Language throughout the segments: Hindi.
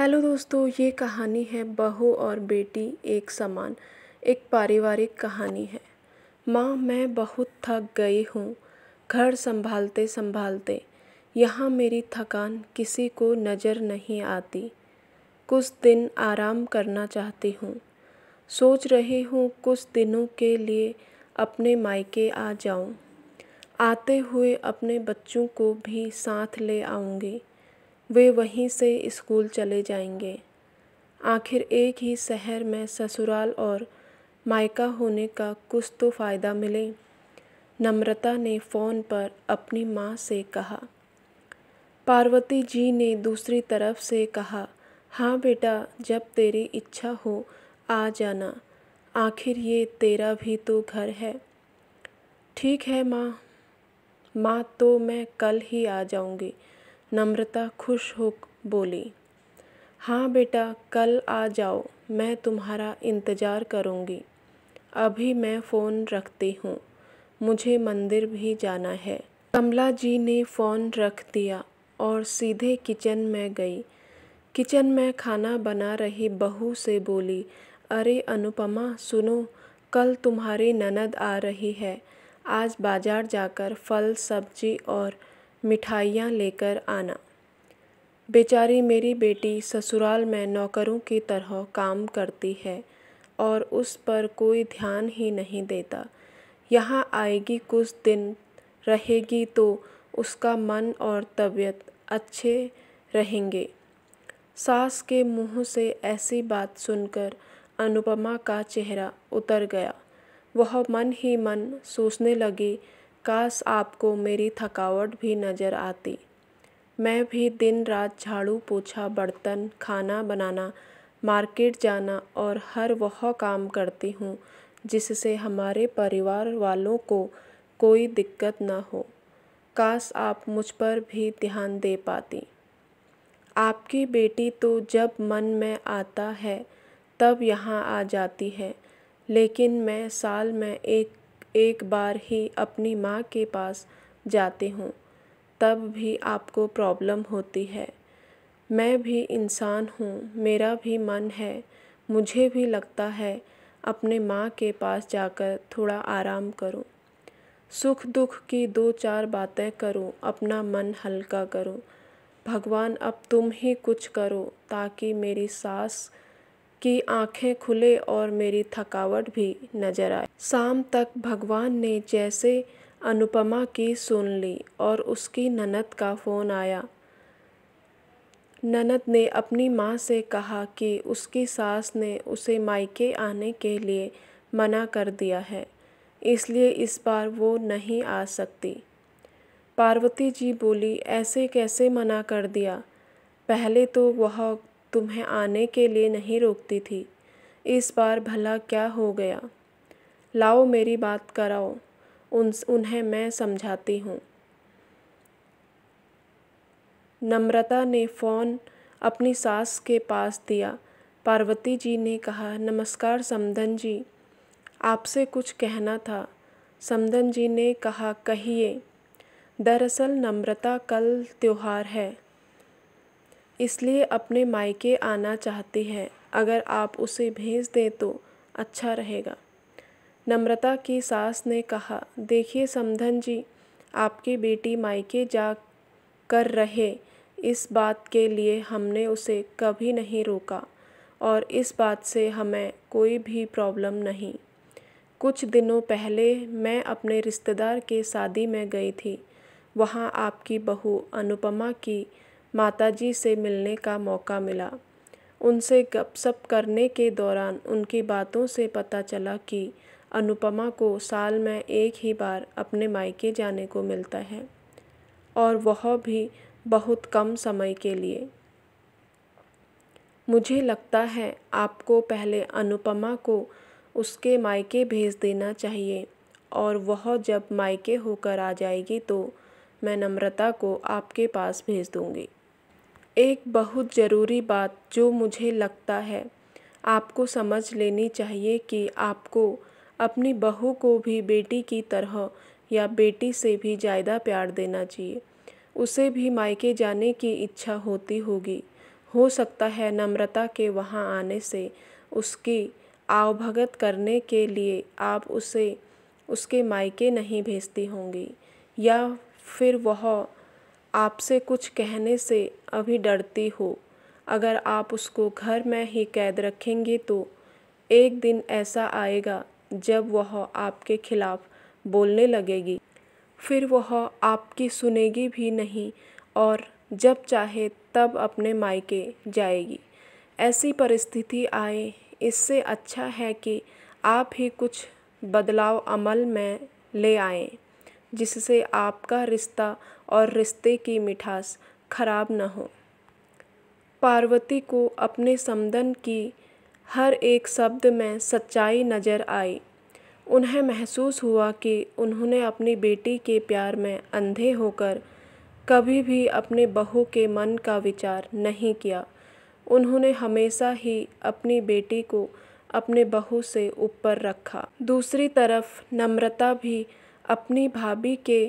हेलो दोस्तों ये कहानी है बहू और बेटी एक समान एक पारिवारिक कहानी है माँ मैं बहुत थक गई हूँ घर संभालते संभालते यहाँ मेरी थकान किसी को नज़र नहीं आती कुछ दिन आराम करना चाहती हूँ सोच रही हूँ कुछ दिनों के लिए अपने मायके आ जाऊँ आते हुए अपने बच्चों को भी साथ ले आऊँगी वे वहीं से स्कूल चले जाएंगे आखिर एक ही शहर में ससुराल और मायका होने का कुछ तो फ़ायदा मिले नम्रता ने फ़ोन पर अपनी माँ से कहा पार्वती जी ने दूसरी तरफ से कहा हाँ बेटा जब तेरी इच्छा हो आ जाना आखिर ये तेरा भी तो घर है ठीक है माँ माँ तो मैं कल ही आ जाऊँगी नम्रता खुश हो बोली हाँ बेटा कल आ जाओ मैं तुम्हारा इंतज़ार करूँगी अभी मैं फ़ोन रखती हूँ मुझे मंदिर भी जाना है कमला जी ने फ़ोन रख दिया और सीधे किचन में गई किचन में खाना बना रही बहू से बोली अरे अनुपमा सुनो कल तुम्हारी ननद आ रही है आज बाज़ार जाकर फल सब्जी और मिठाइयाँ लेकर आना बेचारी मेरी बेटी ससुराल में नौकरों की तरह काम करती है और उस पर कोई ध्यान ही नहीं देता यहाँ आएगी कुछ दिन रहेगी तो उसका मन और तबीयत अच्छे रहेंगे सास के मुंह से ऐसी बात सुनकर अनुपमा का चेहरा उतर गया वह मन ही मन सोचने लगी काश आपको मेरी थकावट भी नज़र आती मैं भी दिन रात झाड़ू पोछा बर्तन खाना बनाना मार्केट जाना और हर वह काम करती हूँ जिससे हमारे परिवार वालों को कोई दिक्कत ना हो काश आप मुझ पर भी ध्यान दे पाती आपकी बेटी तो जब मन में आता है तब यहाँ आ जाती है लेकिन मैं साल में एक एक बार ही अपनी माँ के पास जाते हूँ तब भी आपको प्रॉब्लम होती है मैं भी इंसान हूँ मेरा भी मन है मुझे भी लगता है अपने माँ के पास जाकर थोड़ा आराम करूँ सुख दुख की दो चार बातें करो अपना मन हल्का करो भगवान अब तुम ही कुछ करो ताकि मेरी सास कि आंखें खुले और मेरी थकावट भी नजर आए शाम तक भगवान ने जैसे अनुपमा की सुन ली और उसकी ननद का फ़ोन आया ननद ने अपनी माँ से कहा कि उसकी सास ने उसे मायके आने के लिए मना कर दिया है इसलिए इस बार वो नहीं आ सकती पार्वती जी बोली ऐसे कैसे मना कर दिया पहले तो वह तुम्हें आने के लिए नहीं रोकती थी इस बार भला क्या हो गया लाओ मेरी बात कराओ उन उन्हें मैं समझाती हूँ नम्रता ने फ़ोन अपनी सास के पास दिया पार्वती जी ने कहा नमस्कार समदन जी आपसे कुछ कहना था समदन जी ने कहा कहिए दरअसल नम्रता कल त्यौहार है इसलिए अपने मायके आना चाहती है अगर आप उसे भेज दें तो अच्छा रहेगा नम्रता की सास ने कहा देखिए समधन जी आपकी बेटी मायके जा कर रहे इस बात के लिए हमने उसे कभी नहीं रोका और इस बात से हमें कोई भी प्रॉब्लम नहीं कुछ दिनों पहले मैं अपने रिश्तेदार के शादी में गई थी वहाँ आपकी बहू अनुपमा की माताजी से मिलने का मौका मिला उनसे सप करने के दौरान उनकी बातों से पता चला कि अनुपमा को साल में एक ही बार अपने मायके जाने को मिलता है और वह भी बहुत कम समय के लिए मुझे लगता है आपको पहले अनुपमा को उसके मायके भेज देना चाहिए और वह जब मायके होकर आ जाएगी तो मैं नम्रता को आपके पास भेज दूँगी एक बहुत ज़रूरी बात जो मुझे लगता है आपको समझ लेनी चाहिए कि आपको अपनी बहू को भी बेटी की तरह या बेटी से भी ज़्यादा प्यार देना चाहिए उसे भी मायके जाने की इच्छा होती होगी हो सकता है नम्रता के वहाँ आने से उसकी आवभगत करने के लिए आप उसे उसके मायके नहीं भेजती होंगी या फिर वह आपसे कुछ कहने से अभी डरती हो अगर आप उसको घर में ही कैद रखेंगे तो एक दिन ऐसा आएगा जब वह आपके खिलाफ बोलने लगेगी फिर वह आपकी सुनेगी भी नहीं और जब चाहे तब अपने मायके जाएगी ऐसी परिस्थिति आए इससे अच्छा है कि आप ही कुछ बदलाव अमल में ले आएं जिससे आपका रिश्ता और रिश्ते की मिठास खराब न हो पार्वती को अपने समदन की हर एक शब्द में सच्चाई नज़र आई उन्हें महसूस हुआ कि उन्होंने अपनी बेटी के प्यार में अंधे होकर कभी भी अपने बहू के मन का विचार नहीं किया उन्होंने हमेशा ही अपनी बेटी को अपने बहू से ऊपर रखा दूसरी तरफ नम्रता भी अपनी भाभी के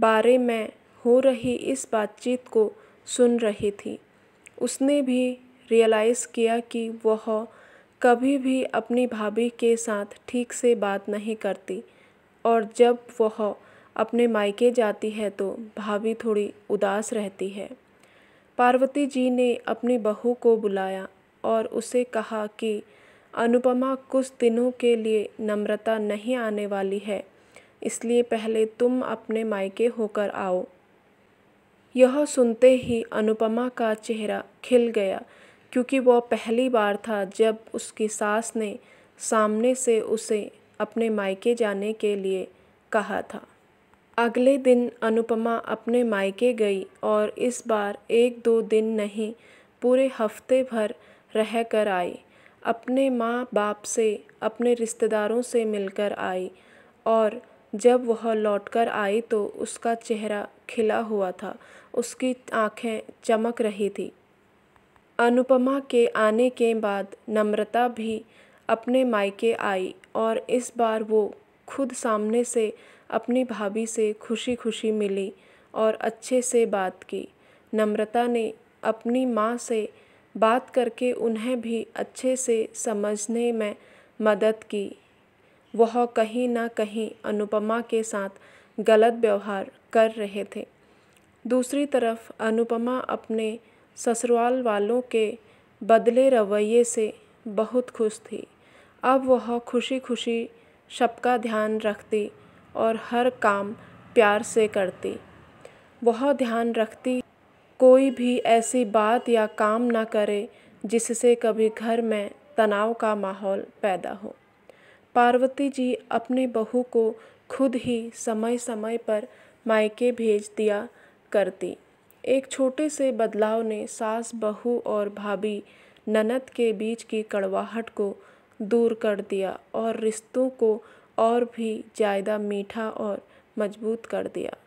बारे में हो रही इस बातचीत को सुन रही थी उसने भी रियलाइज़ किया कि वह कभी भी अपनी भाभी के साथ ठीक से बात नहीं करती और जब वह अपने मायके जाती है तो भाभी थोड़ी उदास रहती है पार्वती जी ने अपनी बहू को बुलाया और उसे कहा कि अनुपमा कुछ दिनों के लिए नम्रता नहीं आने वाली है इसलिए पहले तुम अपने मायके होकर आओ यह सुनते ही अनुपमा का चेहरा खिल गया क्योंकि वह पहली बार था जब उसकी सास ने सामने से उसे अपने मायके जाने के लिए कहा था अगले दिन अनुपमा अपने मायके गई और इस बार एक दो दिन नहीं पूरे हफ्ते भर रह कर आई अपने माँ बाप से अपने रिश्तेदारों से मिलकर आई और जब वह लौटकर आई तो उसका चेहरा खिला हुआ था उसकी आँखें चमक रही थी अनुपमा के आने के बाद नम्रता भी अपने मायके आई और इस बार वो खुद सामने से अपनी भाभी से खुशी खुशी मिली और अच्छे से बात की नम्रता ने अपनी माँ से बात करके उन्हें भी अच्छे से समझने में मदद की वह कहीं ना कहीं अनुपमा के साथ गलत व्यवहार कर रहे थे दूसरी तरफ अनुपमा अपने ससुराल वालों के बदले रवैये से बहुत खुश थी अब वह खुशी खुशी सबका ध्यान रखती और हर काम प्यार से करती वह ध्यान रखती कोई भी ऐसी बात या काम ना करे जिससे कभी घर में तनाव का माहौल पैदा हो पार्वती जी अपने बहू को खुद ही समय समय पर मायके भेज दिया करती एक छोटे से बदलाव ने सास बहू और भाभी ननद के बीच की कड़वाहट को दूर कर दिया और रिश्तों को और भी ज़्यादा मीठा और मजबूत कर दिया